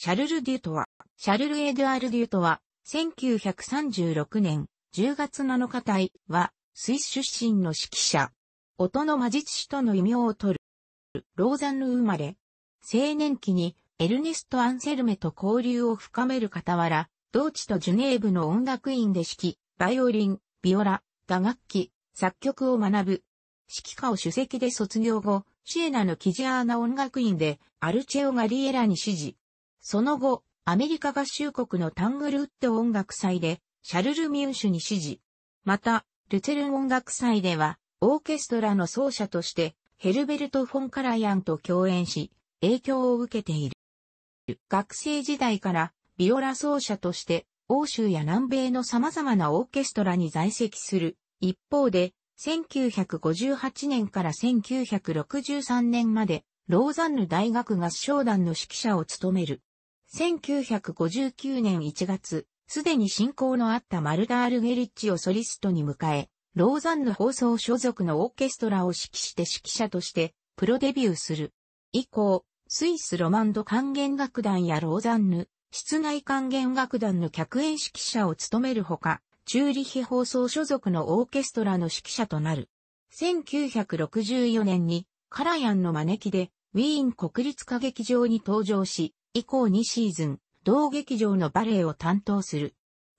シャルル・デュートは、シャルル・エドゥアル・デュートは、1936年10月7日隊は、スイス出身の指揮者。音の魔術師との異名を取る。ローザンヌ生まれ。青年期にエルネスト・アンセルメと交流を深める傍ら、同地とジュネーブの音楽院で指揮、バイオリン、ビオラ、打楽器、作曲を学ぶ。指揮科を主席で卒業後、シエナのキジアーナ音楽院でアルチェオ・ガリエラに指示。その後、アメリカ合衆国のタングルウッド音楽祭で、シャルル・ミュンシュに指示。また、ルツェルン音楽祭では、オーケストラの奏者として、ヘルベルト・フォン・カラヤンと共演し、影響を受けている。学生時代から、ビオラ奏者として、欧州や南米の様々なオーケストラに在籍する。一方で、1958年から1963年まで、ローザンヌ大学合唱団の指揮者を務める。1959年1月、すでに進行のあったマルダール・ゲリッチをソリストに迎え、ローザンヌ放送所属のオーケストラを指揮して指揮者としてプロデビューする。以降、スイスロマンド管弦楽団やローザンヌ、室内管弦楽団の客演指揮者を務めるほか、チューリヒ放送所属のオーケストラの指揮者となる。1964年にカラヤンの招きでウィーン国立歌劇場に登場し、以降2シーズン、同劇場のバレエを担当する。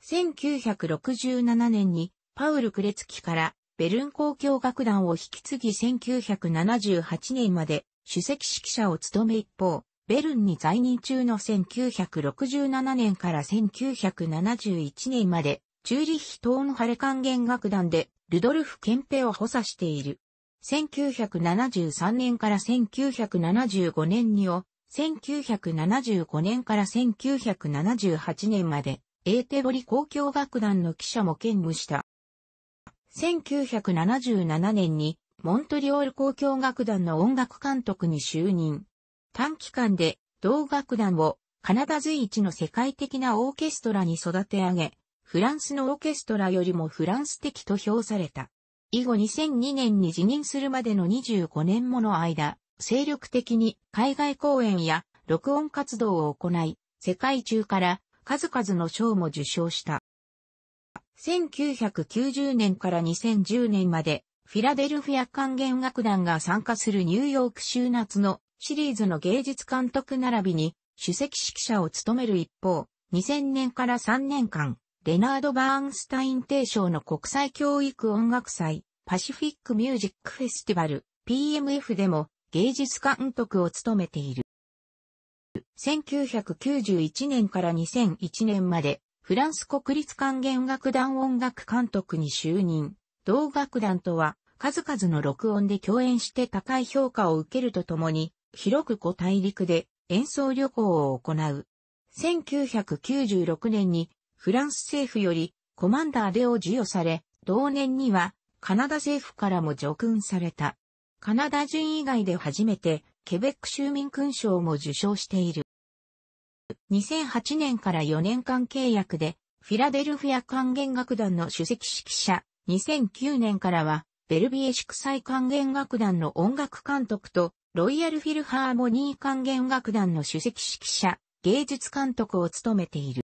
1967年にパウル・クレツキからベルン公共楽団を引き継ぎ1978年まで首席指揮者を務め一方、ベルンに在任中の1967年から1971年まで、チューリッヒーのハレ管弦楽団でルドルフ・ケンペを補佐している。1973年から1975年にを1975年から1978年まで、エーテボリ交響楽団の記者も兼務した。1977年に、モントリオール交響楽団の音楽監督に就任。短期間で、同楽団をカナダ随一の世界的なオーケストラに育て上げ、フランスのオーケストラよりもフランス的と評された。以後2002年に辞任するまでの25年もの間、精力的に海外公演や録音活動を行い、世界中から数々の賞も受賞した。1990年から2010年まで、フィラデルフィア管弦楽団が参加するニューヨーク週夏のシリーズの芸術監督並びに首席指揮者を務める一方、2000年から3年間、レナード・バーンスタイン提唱の国際教育音楽祭、パシフィック・ミュージック・フェスティバル、PMF でも芸術監督を務めている。1991年から2001年まで、フランス国立管弦楽団音楽監督に就任。同楽団とは、数々の録音で共演して高い評価を受けるとともに、広く古大陸で演奏旅行を行う。1996年にフランス政府よりコマンダーでを授与され、同年にはカナダ政府からも叙勲された。カナダ人以外で初めて、ケベック州民勲章も受賞している。2008年から4年間契約で、フィラデルフィア管弦楽団の首席指揮者、2009年からは、ベルビエ祝祭管弦楽団の音楽監督と、ロイヤルフィルハーモニー管弦楽団の首席指揮者、芸術監督を務めている。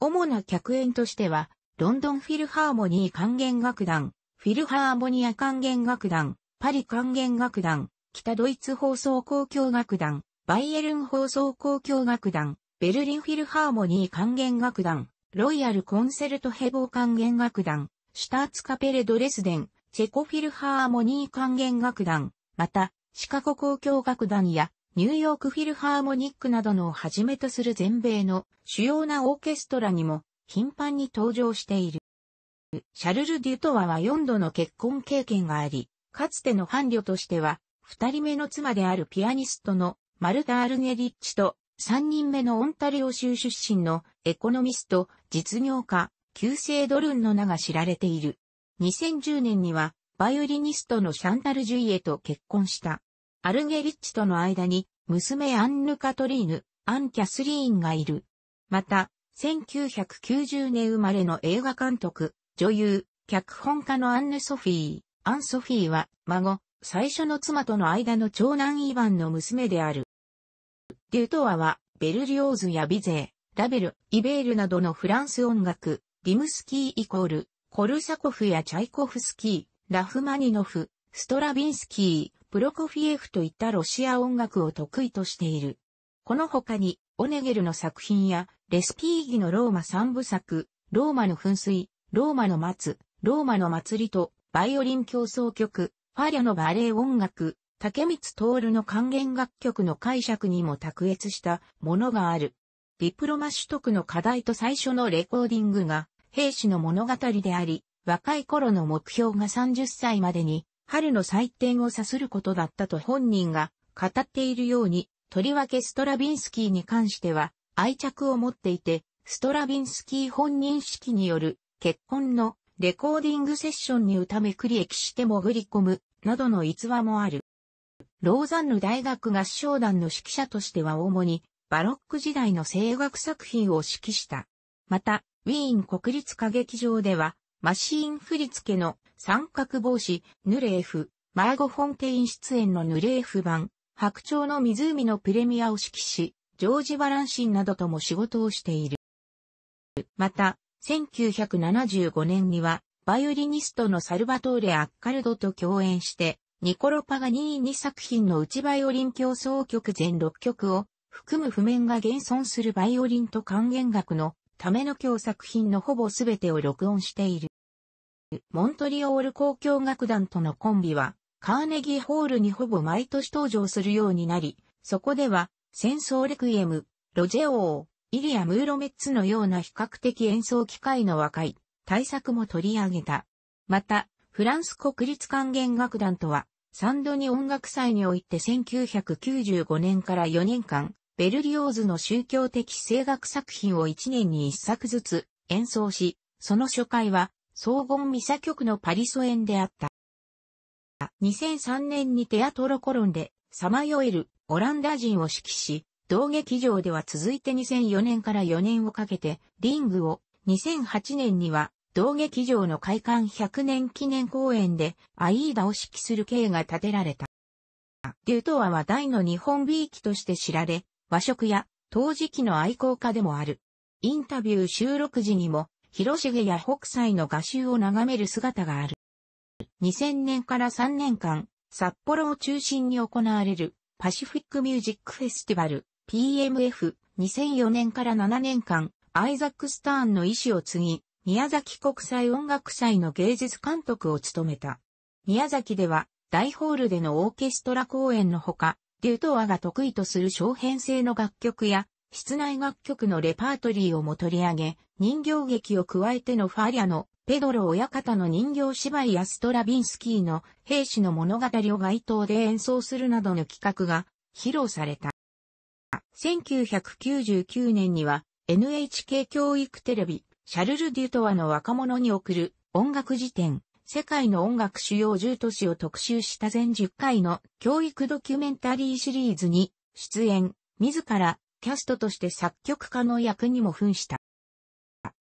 主な客演としては、ロンドンフィルハーモニー管弦楽団、フィルハーモニア管弦楽団、パリ管弦楽団、北ドイツ放送交響楽団、バイエルン放送交響楽団、ベルリンフィルハーモニー管弦楽団、ロイヤルコンセルトヘボー管弦楽団、シュターツカペレドレスデン、チェコフィルハーモニー管弦楽団、また、シカゴ交響楽団や、ニューヨークフィルハーモニックなどのをはじめとする全米の主要なオーケストラにも頻繁に登場している。シャルル・デュトワは4度の結婚経験があり、かつての伴侶としては、二人目の妻であるピアニストのマルタ・アルネリッチと、三人目のオンタリオ州出身のエコノミスト、実業家、旧姓ドルンの名が知られている。2010年には、バイオリニストのシャンタル・ジュイエと結婚した。アルゲリッチとの間に、娘アンヌ・カトリーヌ、アン・キャスリーンがいる。また、1990年生まれの映画監督、女優、脚本家のアンヌ・ソフィー、アンソフィーは、孫、最初の妻との間の長男イヴァンの娘である。デュトワは、ベルリオーズやビゼー、ラベル、イベールなどのフランス音楽、リムスキーイコール、コルサコフやチャイコフスキー、ラフマニノフ、ストラビンスキー、プロコフィエフといったロシア音楽を得意としている。この他に、オネゲルの作品や、レスピーギのローマ三部作、ローマの噴水、ローマの松、ローマの祭りと、バイオリン競争曲、ファリャのバレエ音楽、竹光徹の還元楽曲の解釈にも卓越したものがある。ディプロマ取得の課題と最初のレコーディングが、兵士の物語であり、若い頃の目標が30歳までに、春の祭典をさすることだったと本人が語っているように、とりわけストラビンスキーに関しては愛着を持っていて、ストラビンスキー本人式による結婚のレコーディングセッションに歌めくり駅して潜り込む、などの逸話もある。ローザンヌ大学合唱団の指揮者としては主に、バロック時代の声楽作品を指揮した。また、ウィーン国立歌劇場では、マシーン振付の三角帽子、ヌレーフ、マーゴ・フォンテイン出演のヌレーフ版、白鳥の湖のプレミアを指揮し、ジョージ・バランシンなどとも仕事をしている。また、1975年には、バイオリニストのサルバトーレ・アッカルドと共演して、ニコロ・パが任意に作品の内バイオリン競争曲全6曲を含む譜面が現存するバイオリンと還元楽のための共作品のほぼ全てを録音している。モントリオール交響楽団とのコンビは、カーネギーホールにほぼ毎年登場するようになり、そこでは、戦争レクイエム、ロジェオー、イリア・ムーロメッツのような比較的演奏機会の若い対策も取り上げた。また、フランス国立管弦楽団とは、サンドニ音楽祭において1995年から4年間、ベルリオーズの宗教的声楽作品を1年に1作ずつ演奏し、その初回は、荘厳ミサ曲のパリソ演であった。2003年にテアトロコロンで、さまよえるオランダ人を指揮し、同劇場では続いて2004年から4年をかけて、リングを、2008年には、同劇場の開館100年記念公演で、アイーダを指揮する刑が建てられた。デュトアは大の日本美意気として知られ、和食や、陶磁器の愛好家でもある。インタビュー収録時にも、広重や北斎の画集を眺める姿がある。2000年から3年間、札幌を中心に行われるパシフィックミュージックフェスティバル、PMF2004 年から7年間、アイザック・スターンの意思を継ぎ、宮崎国際音楽祭の芸術監督を務めた。宮崎では、大ホールでのオーケストラ公演のほか、デュートワが得意とする小編成の楽曲や、室内楽曲のレパートリーをも取り上げ、人形劇を加えてのファリアの、ペドロ親方の人形芝居やストラビンスキーの兵士の物語を街頭で演奏するなどの企画が披露された。1999年には NHK 教育テレビ、シャルル・デュトワの若者に送る音楽辞典、世界の音楽主要10都市を特集した全10回の教育ドキュメンタリーシリーズに出演、自らキャストとして作曲家の役にも扮した。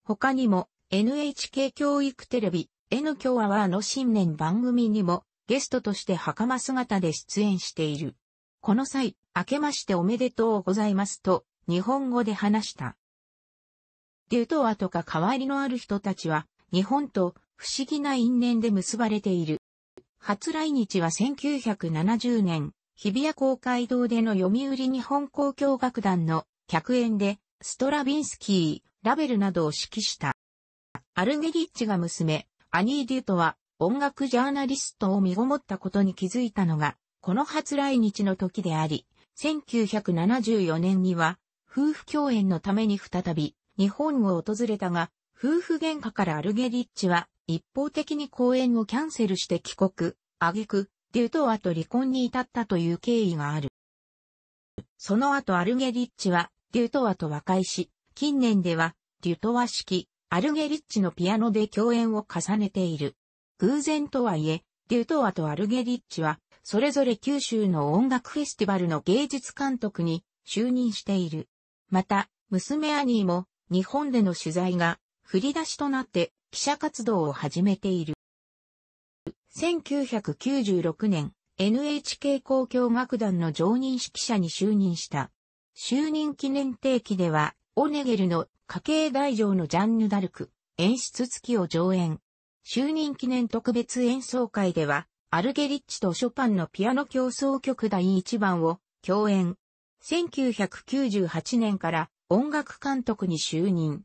他にも NHK 教育テレビ N ワーの新年番組にもゲストとして袴姿で出演している。この際、明けましておめでとうございますと、日本語で話した。デュトワとか代わりのある人たちは、日本と不思議な因縁で結ばれている。初来日は1970年、日比谷公会堂での読売日本交響楽団の客演で、ストラビンスキー、ラベルなどを指揮した。アルゲリッチが娘、アニー・デュートは、音楽ジャーナリストを身ごもったことに気づいたのが、この初来日の時であり、1974年には、夫婦共演のために再び、日本を訪れたが、夫婦喧嘩からアルゲリッチは、一方的に公演をキャンセルして帰国、挙句、デュトアと離婚に至ったという経緯がある。その後アルゲリッチは、デュトアと和解し、近年では、デュトア式、アルゲリッチのピアノで共演を重ねている。偶然とはいえ、デュトアとアルゲリッチは、それぞれ九州の音楽フェスティバルの芸術監督に就任している。また、娘アニーも日本での取材が振り出しとなって記者活動を始めている。1996年、NHK 交響楽団の常任指揮者に就任した。就任記念定期では、オネゲルの家計大乗のジャンヌ・ダルク、演出付きを上演。就任記念特別演奏会では、アルゲリッチとショパンのピアノ競争曲第1番を共演。1998年から音楽監督に就任。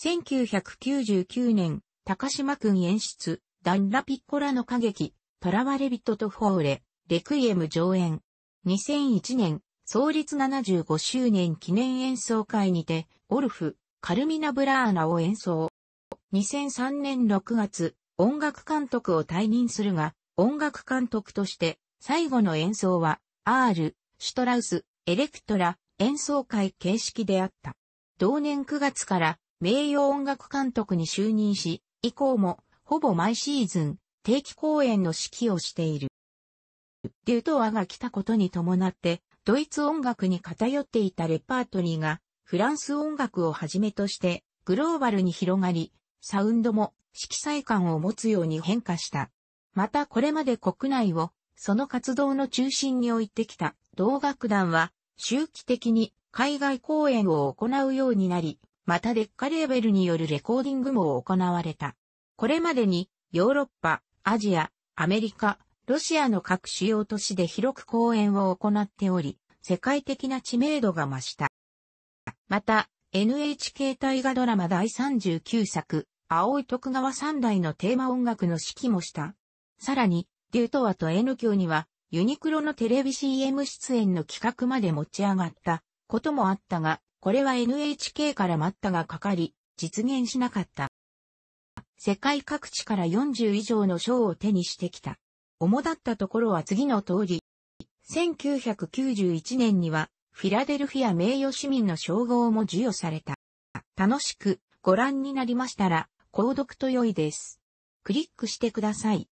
1999年、高島くん演出、ダンラピッコラの歌劇、ラレビットとフォーレ、レクイエム上演。2001年、創立75周年記念演奏会にて、オルフ、カルミナ・ブラーナを演奏。2003年6月、音楽監督を退任するが、音楽監督として、最後の演奏は、R、シュトラウス、エレクトラ、演奏会形式であった。同年9月から名誉音楽監督に就任し、以降もほぼ毎シーズン定期公演の指揮をしている。デュトアが来たことに伴って、ドイツ音楽に偏っていたレパートリーが、フランス音楽をはじめとして、グローバルに広がり、サウンドも色彩感を持つように変化した。またこれまで国内をその活動の中心に置いてきた同楽団は周期的に海外公演を行うようになり、またデッカレーベルによるレコーディングも行われた。これまでにヨーロッパ、アジア、アメリカ、ロシアの各主要都市で広く公演を行っており、世界的な知名度が増した。また、NHK 大河ドラマ第39作、青い徳川三代のテーマ音楽の指揮もした。さらに、デュトワと N 級には、ユニクロのテレビ CM 出演の企画まで持ち上がったこともあったが、これは NHK から待ったがかかり、実現しなかった。世界各地から40以上の賞を手にしてきた。主だったところは次の通り。1991年には、フィラデルフィア名誉市民の称号も授与された。楽しくご覧になりましたら、購読と良いです。クリックしてください。